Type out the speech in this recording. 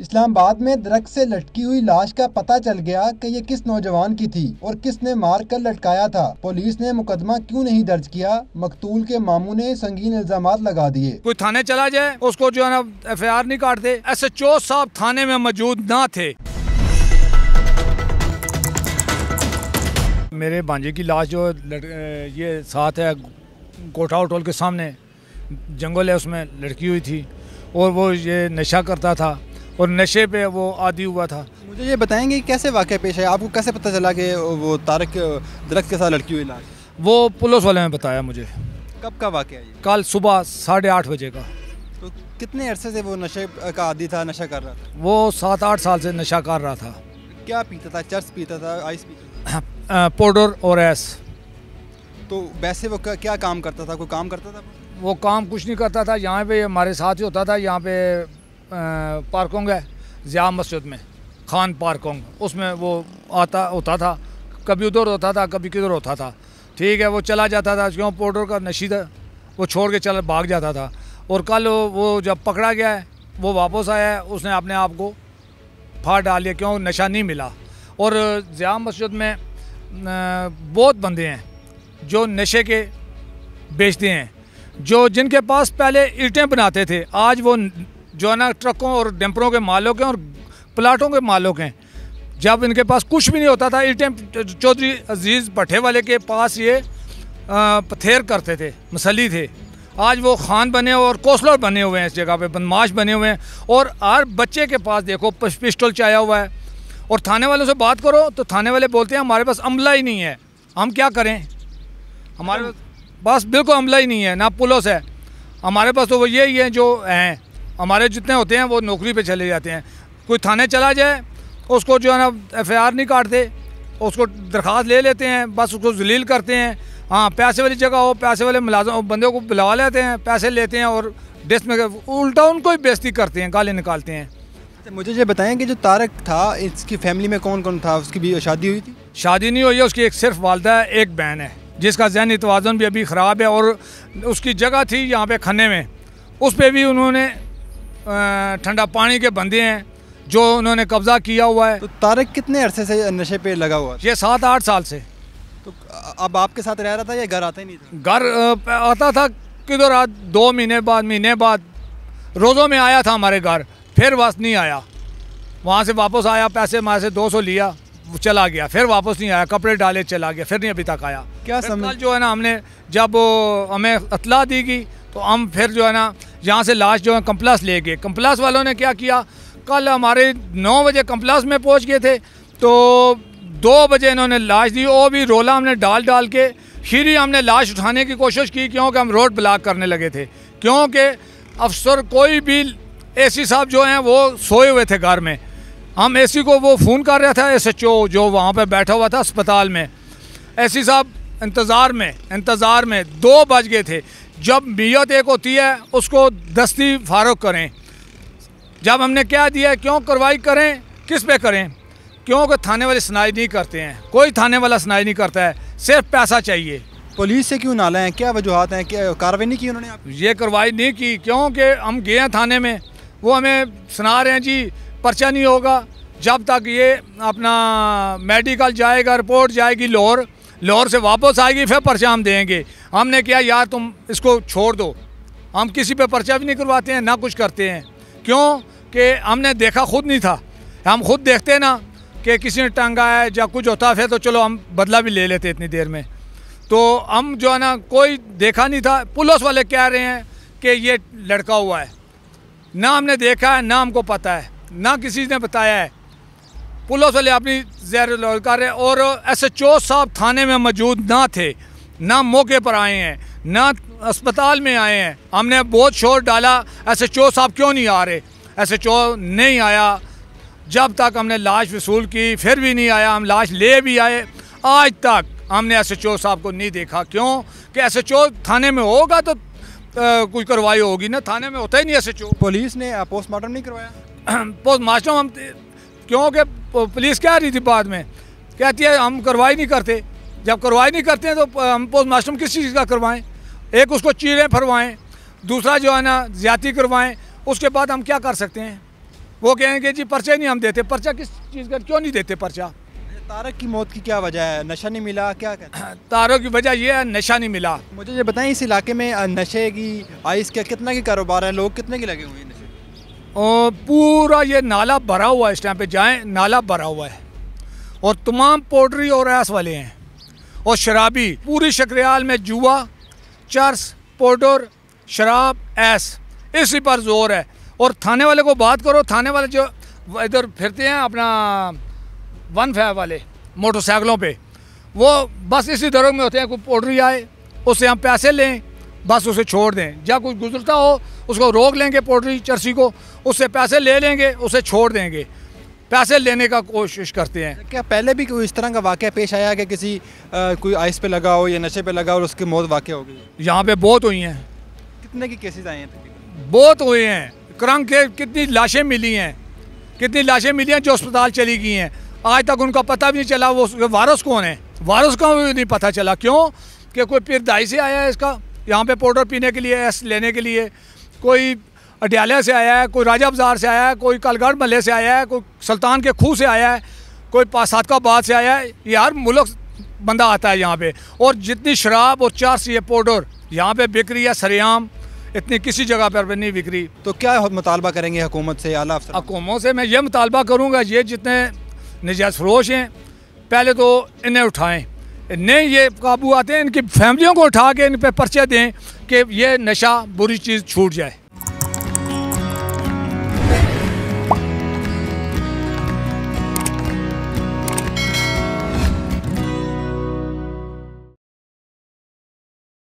इस्लामाबाद में दरख से लटकी हुई लाश का पता चल गया कि ये किस नौजवान की थी और किसने मार कर लटकाया था पुलिस ने मुकदमा क्यों नहीं दर्ज किया मकतूल के मामू ने संगीन इल्जाम लगा दिए कोई थाने चला जाए उसको जो है ना एफ आई आर नहीं काटते एस एच ओ साहब थाने में मौजूद न थे मेरे भांजे की लाश जो ये साथ है कोठा होटल के सामने जंगल है उसमें लटकी हुई थी और वो ये नशा करता था और नशे पे वो आदि हुआ था मुझे ये बताएंगे कैसे वाक़ पेश है आपको कैसे पता चला कि वो तारक दरख्त के साथ लड़की हुई लाश वो पुलिस वाले ने बताया मुझे कब का वाक़ है कल सुबह साढ़े आठ बजे का तो कितने अरसे से वो नशे का आदि था नशा कर रहा था वो सात आठ साल से नशा कर रहा था क्या पीता था चर्च पीता था आइस पीता था पाउडर और एस तो वैसे वो क्या काम करता था कोई काम करता था वो काम कुछ नहीं करता था यहाँ पे हमारे साथ ही होता था यहाँ पे पार्कोंग है ज़िया मस्जिद में खान पार्कोंग उसमें वो आता होता था कभी उधर होता था कभी किधर होता था ठीक है वो चला जाता था क्यों पोडर का नशीद वो छोड़ के चल भाग जाता था और कल वो जब पकड़ा गया है वो वापस आया है उसने अपने आप को फाड़ डाल लिया क्यों नशा नहीं मिला और ज़िया मस्जिद में बहुत बंदे हैं जो नशे के बेचते हैं जो जिनके पास पहले ईंटें बनाते थे आज वो जो है ना ट्रकों और डैम्परों के मालिक हैं और प्लाटों के मालिक हैं जब इनके पास कुछ भी नहीं होता था इस टाइम चौधरी अजीज़ भट्ठे वाले के पास ये पथेर करते थे मसली थे आज वो खान बने और कोसलर बने हुए हैं इस जगह पे बदमाश बने हुए हैं और हर बच्चे के पास देखो पिस्टल चाया हुआ है और थाने वालों से बात करो तो थाने वाले बोलते हैं हमारे पास अमला ही नहीं है हम क्या करें हमारे पास बिल्कुल अमला ही नहीं है ना पुलिस है हमारे पास तो वो यही है जो हैं हमारे जितने होते हैं वो नौकरी पे चले जाते हैं कोई थाने चला जाए उसको जो है ना एफ नहीं काटते उसको दरख्वास्त ले लेते हैं बस उसको जलील करते हैं हाँ पैसे वाली जगह हो पैसे वाले मुलाजम बंदे को बुला लेते हैं पैसे लेते हैं और डेस्क में उल्टा उनको ही बेजती करते हैं गाले निकालते हैं अच्छा, मुझे ये बताएं कि जो तारक था इसकी फैमिली में कौन कौन था उसकी भी शादी हुई थी शादी नहीं हुई है उसकी एक सिर्फ वालदा है एक बहन है जिसका जहन तोज़न भी अभी ख़राब है और उसकी जगह थी यहाँ पे खन्ने में उस पर भी उन्होंने ठंडा पानी के बंदे हैं जो उन्होंने कब्जा किया हुआ है तो तारक कितने अरसे से नशे पे लगा हुआ है ये सात आठ साल से तो अब आपके साथ रह रहा था या घर आता ही नहीं था घर आता था किधर आज दो महीने बाद महीने बाद रोज़ों में आया था हमारे घर फिर वापस नहीं आया वहाँ से वापस आया पैसे हमारे से दो सौ लिया चला गया फिर वापस नहीं आया कपड़े डाले चला गया फिर नहीं अभी तक आया क्या समझ जो है ना हमने जब हमें अतला दी गई तो हम फिर जो है ना यहाँ से लास्ट जो है कम्प्लास ले गए कम्प्लास वालों ने क्या किया कल हमारे नौ बजे कम्पलास में पहुँच गए थे तो दो बजे इन्होंने लाश दी वो भी रोला हमने डाल डाल के फिर ही हमने लाश उठाने की कोशिश की क्योंकि हम रोड ब्लॉक करने लगे थे क्योंकि अफसर कोई भी एसी साहब जो हैं वो सोए हुए थे घर में हम एसी को वो फ़ोन कर रहा था एस एच ओ जो वहाँ पर बैठा हुआ था अस्पताल में एसी साहब इंतज़ार में इंतज़ार में दो बज गए थे जब बीयत एक होती है उसको दस्ती फारो करें जब हमने क्या दिया क्यों कार्रवाई करें किस पे करें क्योंकि थाने वाले सुनाई नहीं करते हैं कोई थाने वाला सुनाई नहीं करता है सिर्फ पैसा चाहिए पुलिस से क्यों नाले हैं क्या वजूहत हैं क्या कार्रवाई नहीं की उन्होंने ये कार्रवाई नहीं की क्योंकि हम गए हैं थाने में वो हमें सुना रहे हैं जी पर्चा नहीं होगा जब तक ये अपना मेडिकल जाएगा रिपोर्ट जाएगी लाहौर लाहौर से वापस आएगी फिर पर्चा हम देंगे हमने किया यार तुम इसको छोड़ दो हम किसी पे पर्चा भी नहीं करवाते हैं ना कुछ करते हैं क्यों कि हमने देखा खुद नहीं था हम खुद देखते ना कि किसी ने टांगा है या कुछ होता है तो चलो हम बदला भी ले लेते इतनी देर में तो हम जो है ना कोई देखा नहीं था पुलिस वाले कह रहे हैं कि ये लड़का हुआ है ना हमने देखा है ना हमको पता है ना किसी ने बताया है पुलिस वाले अपनी जहर कर रहे हैं और एस एच ओ साहब थाने में मौजूद ना थे ना मौके पर आए हैं ना अस्पताल में आए हैं हमने बहुत शोर डाला एस एच ओ साहब क्यों नहीं आ रहे एस एच ओ नहीं आया जब तक हमने लाश वसूल की फिर भी नहीं आया हम लाश ले भी आए आज तक हमने एस एच ओ साहब को नहीं देखा क्यों कि एस एच ओ थाने में होगा तो कुछ कार्रवाई होगी ना थाने में होता ही नहीं एस एच ओ पुलिस ने पोस्टमार्टम नहीं करवाया पोस्टमार्टम हम क्योंकि पुलिस कह रही थी बाद में कहती है हम कार्रवाई नहीं करते जब कार्रवाई नहीं करते हैं तो हम पोस्ट मास्टर किस चीज़ का करवाएं एक उसको चीड़ें फरवाएं दूसरा जो है ना ज्यादा करवाएं उसके बाद हम क्या कर सकते हैं वो कहेंगे जी पर्चे नहीं हम देते पर्चा किस चीज़ का क्यों नहीं देते पर्चा तारक की मौत की क्या वजह है नशा नहीं मिला क्या कहते तारक की वजह यह है नशा नहीं मिला मुझे ये बताएं इस इलाके में नशे की आइस का कितना के कारोबार है लोग कितने के लगे हुए हैं पूरा ये नाला भरा हुआ है इस टाइम पे जाएं नाला भरा हुआ है और तमाम पोल्ट्री और ऐस वाले हैं और शराबी पूरी शक्रियाल में जुआ चर्स पोडर शराब ऐस इसी पर जोर है और थाने वाले को बात करो थाने वाले जो इधर फिरते हैं अपना वन फाइव वाले मोटरसाइकिलों पे वो बस इसी दरों में होते हैं कोई पोल्ट्री आए उससे हम पैसे लें बस उसे छोड़ दें जब कुछ गुजरता हो उसको रोक लेंगे पोल्ट्री चर्सी को उससे पैसे ले लेंगे उसे छोड़ देंगे पैसे लेने का कोशिश करते हैं क्या पहले भी कोई इस तरह का वाक़ पेश आया कि किसी आ, कोई आइस पे लगा हो या नशे पे लगा हो और उसकी मौत वाक़ हो गई यहाँ पे बहुत हुई हैं कितने की केसेस आए हैं बहुत हुए हैं क्रम के कितनी लाशें मिली हैं कितनी लाशें मिली हैं जो अस्पताल चली गई हैं आज तक उनका पता भी नहीं चला वो वारस कौन है वारस का भी नहीं पता चला क्यों कि कोई पिरदाई से आया है इसका यहाँ पे पाउडर पीने के लिए एस लेने के लिए कोई अटियाला से आया है कोई राजा बाजार से आया है कोई कालगढ़ महल्ले से आया है कोई सुल्तान के खूह से आया है कोई सादकाबाद से आया है ये हर मुल्क बंदा आता है यहाँ पे और जितनी शराब और चार सी पाउडर यहाँ पे बिक रही है सरेआम इतनी किसी जगह पर नहीं बिक रही तो क्या मुतालबा करेंगे हुकूमत से आला हुकूमत से मैं ये मुतालबा करूँगा ये जितने निजात फरोश हैं पहले तो इन्हें उठाएँ नहीं ये काबू आते हैं इनकी फैमिलियों को उठा के इन पर पर्चे दें कि ये नशा बुरी चीज़ छूट जाए